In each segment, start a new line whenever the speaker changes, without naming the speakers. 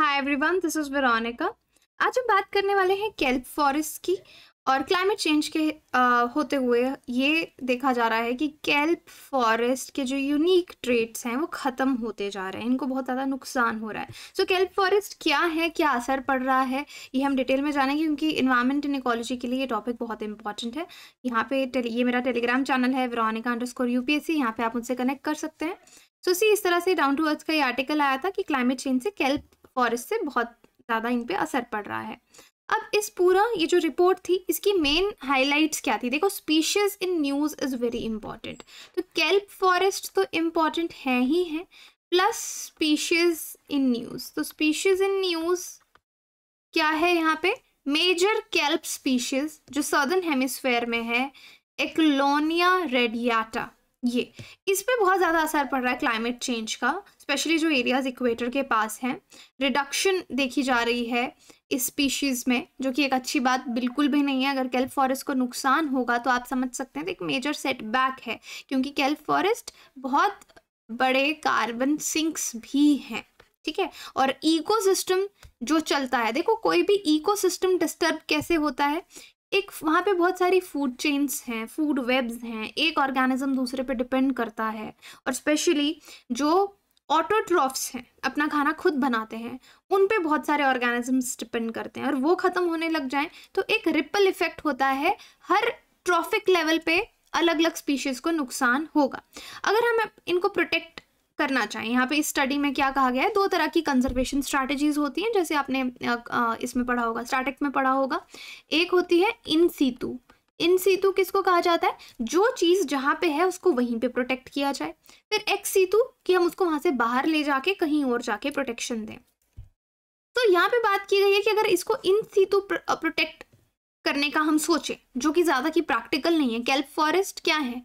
hi everyone this is Veronica आज हम बात करने वाले हैं केल्प फॉरेस्ट की और क्लाइमेट चेंज के आ, होते हुए ये देखा जा रहा है कि केल्प फॉरेस्ट के जो यूनिक ट्रेट्स हैं वो ख़त्म होते जा रहे हैं इनको बहुत ज़्यादा नुकसान हो रहा है सो केल्प फॉरेस्ट क्या है क्या असर पड़ रहा है ये हम डिटेल में जानेंगे क्योंकि इन्वायरमेंट एंड इकोलॉजी के लिए ये टॉपिक बहुत इंपॉर्टेंट है यहाँ पे ये मेरा टेलीग्राम चैनल है Veronica underscore U P यहाँ पर आप उनसे कनेक्ट कर सकते हैं सो so, सी इस तरह से डाउन टू अर्थ का ये आर्टिकल आया था कि क्लाइमेट चेंज से केल्प फॉरेस्ट से बहुत ज़्यादा इन पर असर पड़ रहा है अब इस पूरा ये जो रिपोर्ट थी इसकी मेन हाइलाइट्स क्या थी देखो species in news is very important तो कैल्प फॉरेस्ट तो इम्पॉर्टेंट है ही है प्लस स्पीशीज इन न्यूज़ तो स्पीशीज इन न्यूज़ क्या है यहाँ पे मेजर कैल्प स्पीशीज जो सदर्न हेमिस्फेयर में है एक्लोनिया रेडियाटा ये इस पर बहुत ज़्यादा असर पड़ रहा है क्लाइमेट चेंज का स्पेशली जो एरियाज इक्वेटर के पास हैं रिडक्शन देखी जा रही है इस स्पीशीज़ में जो कि एक अच्छी बात बिल्कुल भी नहीं है अगर केल्फ फॉरेस्ट को नुकसान होगा तो आप समझ सकते हैं तो एक मेजर सेटबैक है क्योंकि केल्फ फॉरेस्ट बहुत बड़े कार्बन सिंक्स भी हैं ठीक है और इकोसिस्टम जो चलता है देखो कोई भी इकोसिस्टम डिस्टर्ब कैसे होता है एक वहाँ पे बहुत सारी फूड चेन्स हैं फूड वेब्स हैं एक ऑर्गेनिज्म दूसरे पे डिपेंड करता है और स्पेशली जो ऑटोट्रॉफ्स हैं अपना खाना खुद बनाते हैं उन पे बहुत सारे ऑर्गेनिजम्स डिपेंड करते हैं और वो ख़त्म होने लग जाएं तो एक रिपल इफेक्ट होता है हर ट्रॉफिक लेवल पे अलग अलग स्पीशीज़ को नुकसान होगा अगर हम इनको प्रोटेक्ट करना चाहिए यहाँ पे इस स्टडी में क्या कहा गया है दो तरह की कंजर्वेशन स्ट्रैटेजीज होती हैं जैसे आपने इसमें पढ़ा होगा स्टैटिक में पढ़ा होगा एक होती है इन सीतु इन सीतु किसको कहा जाता है जो चीज़ जहाँ पे है उसको वहीं पे प्रोटेक्ट किया जाए फिर एक्स सीतु कि हम उसको वहाँ से बाहर ले जाके कहीं और जाके प्रोटेक्शन दें तो यहाँ पे बात की गई है कि अगर इसको इन सीतु प्रोटेक्ट करने का हम सोचें जो कि ज़्यादा की प्रैक्टिकल नहीं है कैल्प फॉरेस्ट क्या है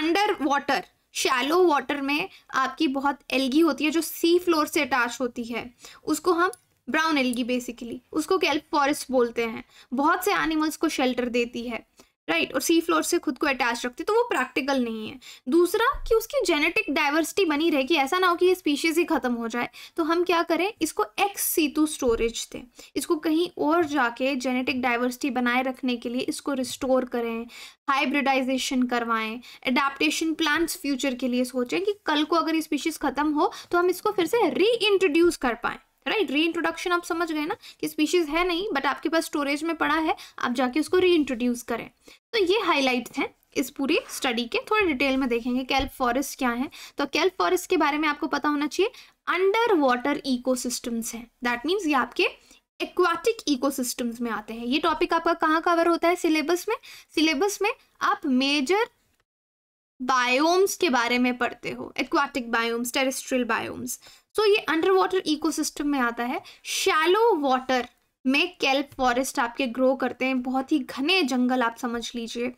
अंडर वाटर शैलो वाटर में आपकी बहुत एल्गी होती है जो सी फ्लोर से अटैच होती है उसको हम ब्राउन एल्गी बेसिकली उसको कैल्प फॉरेस्ट बोलते हैं बहुत से एनिमल्स को शेल्टर देती है राइट right, और सी फ्लोर से खुद को अटैच रखते तो वो प्रैक्टिकल नहीं है दूसरा कि उसकी जेनेटिक डाइवर्सिटी बनी रहे कि ऐसा ना हो कि ये स्पीशीज़ ही ख़त्म हो जाए तो हम क्या करें इसको एक्स सीतु स्टोरेज दें इसको कहीं और जाके जेनेटिक डाइवर्सिटी बनाए रखने के लिए इसको रिस्टोर करें हाइब्रिडाइजेशन करवाएं एडाप्टेशन प्लान्स फ्यूचर के लिए सोचें कि कल को अगर ये स्पीशीज़ ख़त्म हो तो हम इसको फिर से रीइंट्रोड्यूस कर पाएं राइट री इंट्रोडक्शन आप समझ गए ना कि स्पीशीज़ है नहीं बट आपके पास स्टोरेज में पड़ा है आप जाके उसको री इंट्रोड्यूस करें तो ये हाईलाइट्स हैं इस पूरी स्टडी के थोड़े डिटेल में देखेंगे कैल्प फॉरेस्ट क्या है तो कैल्प फॉरेस्ट के बारे में आपको पता होना चाहिए अंडर वाटर इकोसिस्टम्स हैं दैट मीन्स ये आपके एक्वाटिक इकोसिस्टम्स में आते हैं ये टॉपिक आपका कहाँ कवर होता है सिलेबस में सिलेबस में आप मेजर बायोम्स के बारे में पढ़ते हो aquatic biomes terrestrial biomes so so, ये अंडर वाटर इकोसिस्टम में आता है शैलो वाटर में कैल्प फॉरेस्ट आपके ग्रो करते हैं बहुत ही घने जंगल आप समझ लीजिए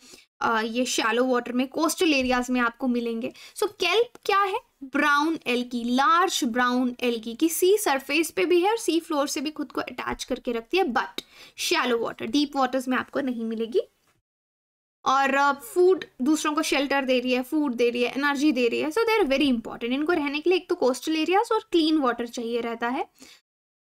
ये शैलो वाटर में कोस्टल एरियाज में आपको मिलेंगे सो so, कैल्प क्या है brown algae large brown algae की सी सरफेस पे भी है और सी फ्लोर से भी खुद को अटैच करके रखती है but shallow water deep waters में आपको नहीं मिलेगी और फूड uh, दूसरों को शेल्टर दे रही है फूड दे रही है एनर्जी दे रही है so they are very important इनको रहने के लिए एक तो कोस्टल एरियाज और क्लीन वाटर चाहिए रहता है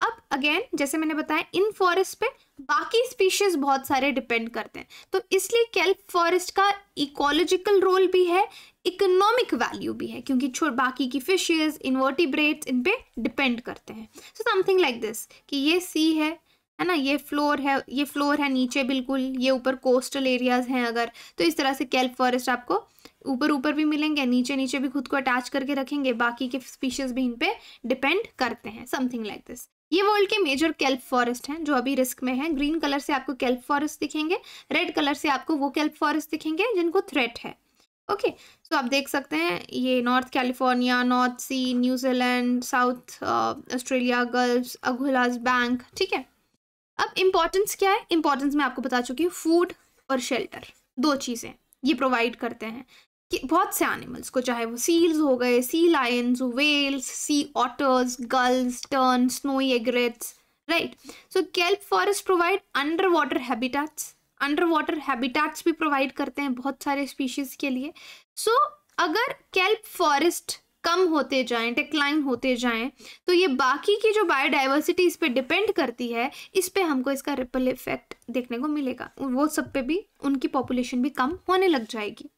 अब अगेन जैसे मैंने बताया इन फॉरेस्ट पे बाकी स्पीशीज बहुत सारे डिपेंड करते हैं तो इसलिए कैल्प फॉरेस्ट का इकोलॉजिकल रोल भी है इकोनॉमिक वैल्यू भी है क्योंकि छोड़ बाकी की फिशेज इन्वर्टिब्रेट्स इन पे डिपेंड करते हैं सो समथिंग लाइक दिस कि ये सी है है ना ये फ्लोर है ये फ्लोर है नीचे बिल्कुल ये ऊपर कोस्टल एरियाज हैं अगर तो इस तरह से कैल्प फॉरेस्ट आपको ऊपर ऊपर भी मिलेंगे नीचे नीचे भी खुद को अटैच करके रखेंगे बाकी के स्पीशीज भी इन पे डिपेंड करते हैं समथिंग लाइक दिस ये वर्ल्ड के मेजर कैल्प फॉरेस्ट हैं जो अभी रिस्क में हैं ग्रीन कलर से आपको कैल्प फॉरेस्ट दिखेंगे रेड कलर से आपको वो कैल्प फॉरेस्ट दिखेंगे जिनको थ्रेट है ओके okay, सो so आप देख सकते हैं ये north California north sea New Zealand south Australia gulf Agulhas bank ठीक है अब इम्पोर्टेंस क्या है इम्पोर्टेंस मैं आपको बता चुकी हूँ फूड और शेल्टर दो चीज़ें ये प्रोवाइड करते हैं कि बहुत से एनिमल्स को चाहे वो सील्स हो गए sea lions whales sea otters gulls tern snowy egrets right so kelp forest provide underwater habitats underwater habitats भी प्रोवाइड करते हैं बहुत सारे स्पीशीज़ के लिए सो so, अगर केल्प फॉरेस्ट कम होते जाएं डिक्लाइन होते जाएं तो ये बाकी की जो बायोडाइवर्सिटी इस पर डिपेंड करती है इस पर हमको इसका रिपल इफेक्ट देखने को मिलेगा वो सब पे भी उनकी पॉपुलेशन भी कम होने लग जाएगी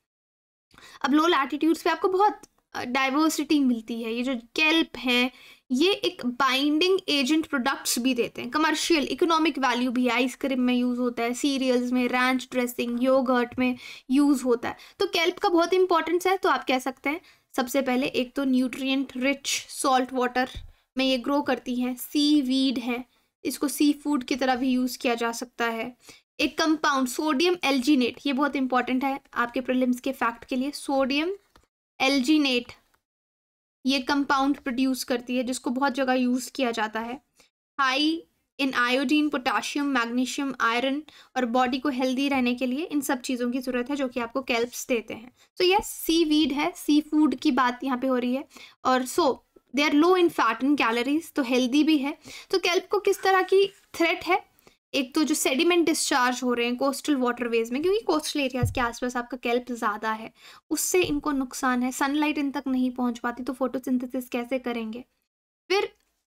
अब लो लैटिट्यूड्स पे आपको बहुत डाइवर्सिटी मिलती है ये जो कैल्प हैं ये एक बाइंडिंग एजेंट प्रोडक्ट्स भी देते हैं कमर्शियल इकोनॉमिक वैल्यू भी आइसक्रीम में यूज़ होता है सीरियल्स में रैंच ड्रेसिंग योगर्ट में यूज़ होता है तो कैल्प का बहुत इंपॉर्टेंस है तो आप कह सकते हैं सबसे पहले एक तो न्यूट्रिएंट रिच सॉल्ट वाटर में ये ग्रो करती हैं सी वीड है इसको सी फूड की तरह भी यूज़ किया जा सकता है एक कंपाउंड सोडियम एल्जीनेट ये बहुत इंपॉर्टेंट है आपके प्रिलिम्स के फैक्ट के लिए सोडियम एल्जीनेट ये कंपाउंड प्रोड्यूस करती है जिसको बहुत जगह यूज़ किया जाता है high in iodine potassium magnesium iron और बॉडी को हेल्दी रहने के लिए इन सब चीज़ों की ज़रूरत है जो कि आपको कैल्प्स देते हैं तो यस सी वीड है सी फूड की बात यहाँ पे हो रही है और so they are low in fat and calories तो हेल्दी भी है तो कैल्प को किस तरह की थ्रेट है एक तो जो सेडिमेंट डिस्चार्ज हो रहे हैं कोस्टल वाटरवेज में क्योंकि कोस्टल एरियाज के आसपास आपका कैल्प ज़्यादा है उससे इनको नुकसान है सनलाइट इन तक नहीं पहुंच पाती तो फोटोसिंथेसिस कैसे करेंगे फिर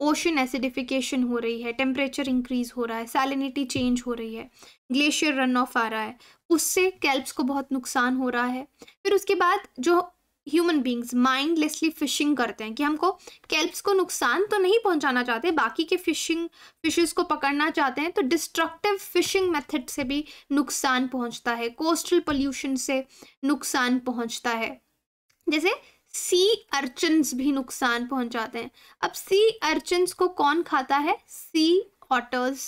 ओशन एसिडिफिकेशन हो रही है टेम्परेचर इंक्रीज हो रहा है सैलिनिटी चेंज हो रही है ग्लेशियर रन ऑफ आ रहा है उससे कैल्प्स को बहुत नुकसान हो रहा है फिर उसके बाद जो ह्यूमन बींग्स माइंडलेसली फिशिंग करते हैं कि हमको कैल्प्स को नुकसान तो नहीं पहुंचाना चाहते बाकी के फिशिंग फिशेस को पकड़ना चाहते हैं तो डिस्ट्रक्टिव फिशिंग मेथड से भी नुकसान पहुंचता है कोस्टल पोल्यूशन से नुकसान पहुंचता है जैसे सी अर्चन्स भी नुकसान पहुंचाते हैं अब सी अर्चन्स को कौन खाता है सी ऑटर्स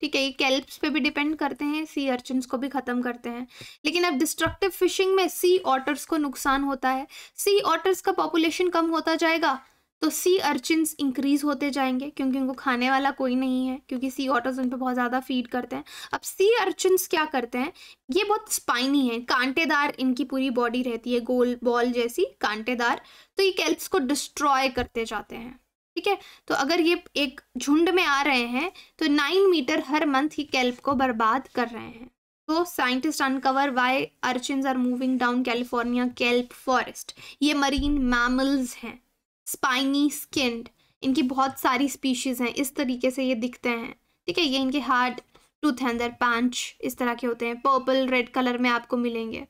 ठीक है ये कैल्प्स पे भी डिपेंड करते हैं सी अर्चन्स को भी ख़त्म करते हैं लेकिन अब डिस्ट्रक्टिव फिशिंग में सी ऑटर्स को नुकसान होता है सी ऑटर्स का पॉपुलेशन कम होता जाएगा तो सी अर्चिन्स इंक्रीज़ होते जाएंगे क्योंकि उनको खाने वाला कोई नहीं है क्योंकि सी ऑटर्स उन पर बहुत ज़्यादा फीड करते हैं अब सी अर्चिन्स क्या करते हैं ये बहुत स्पाइनी है कांटेदार इनकी पूरी बॉडी रहती है गोल बॉल जैसी कांटेदार तो ये कैल्प्स को डिस्ट्रॉय करते जाते हैं ठीक है तो अगर ये एक झुंड में आ रहे हैं तो नाइन मीटर हर मंथ ही कैल्प को बर्बाद कर रहे हैं तो scientist uncover why urchin are moving down California kelp forest ये मरीन मैमल्स हैं स्पाइनी स्किन्ड इनकी बहुत सारी स्पीशीज़ हैं इस तरीके से ये दिखते हैं ठीक है ये इनके हार्ट टूथ है अंदर पांच इस तरह के होते हैं पर्पल रेड कलर में आपको मिलेंगे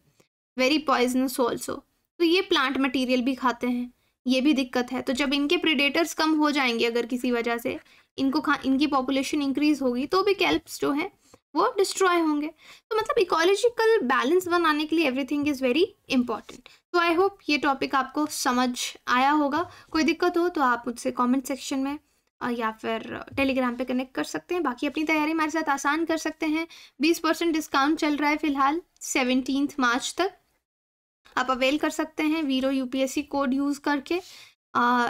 वेरी पॉइजनस ऑल्सो तो ये प्लांट मटीरियल भी खाते हैं ये भी दिक्कत है तो जब इनके प्रिडेटर्स कम हो जाएंगे अगर किसी वजह से इनको खा इनकी पॉपुलेशन इंक्रीज होगी तो भी कैल्प्स जो हैं वो डिस्ट्रॉय होंगे तो मतलब इकोलॉजिकल बैलेंस बनाने के लिए एवरीथिंग इज़ वेरी इंपॉर्टेंट तो आई होप ये टॉपिक आपको समझ आया होगा कोई दिक्कत हो तो आप मुझसे कमेंट सेक्शन में या फिर टेलीग्राम पे कनेक्ट कर सकते हैं बाकी अपनी तैयारी हमारे साथ आसान कर सकते हैं बीस परसेंट डिस्काउंट चल रहा है फिलहाल सेवनटीन मार्च तक आप अवेल कर सकते हैं वीरो यूपीएससी कोड यूज़ करके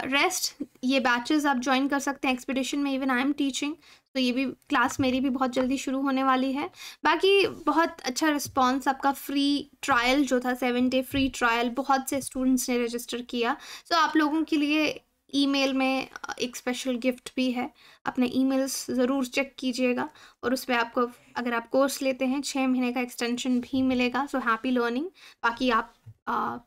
रेस्ट uh, ये बैचेस आप ज्वाइन कर सकते हैं एक्सपीडिशन में इवन आई एम टीचिंग तो ये भी क्लास मेरी भी बहुत जल्दी शुरू होने वाली है बाकी बहुत अच्छा रिस्पॉन्स आपका फ्री ट्रायल जो था सेवन डे फ्री ट्रायल बहुत से स्टूडेंट्स ने रजिस्टर किया सो आप लोगों के लिए ईमेल में एक स्पेशल गिफ्ट भी है अपने ईमेल्स ज़रूर चेक कीजिएगा और उस पर आपको अगर आप कोर्स लेते हैं छः महीने का एक्सटेंशन भी मिलेगा सो हैप्पी लर्निंग बाकी आप, आप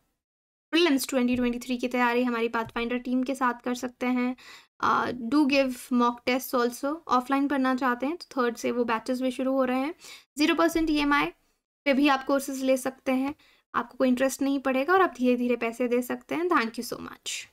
प्रिलिम्स 2023 की तैयारी हमारी पाथफाइंडर टीम के साथ कर सकते हैं do give mock test also offline पढ़ना चाहते हैं तो थर्ड से वो बैचेस भी शुरू हो रहे हैं जीरो परसेंट ई पे भी आप कोर्सेज ले सकते हैं आपको कोई इंटरेस्ट नहीं पड़ेगा और आप धीरे धीरे पैसे दे सकते हैं थैंक यू सो मच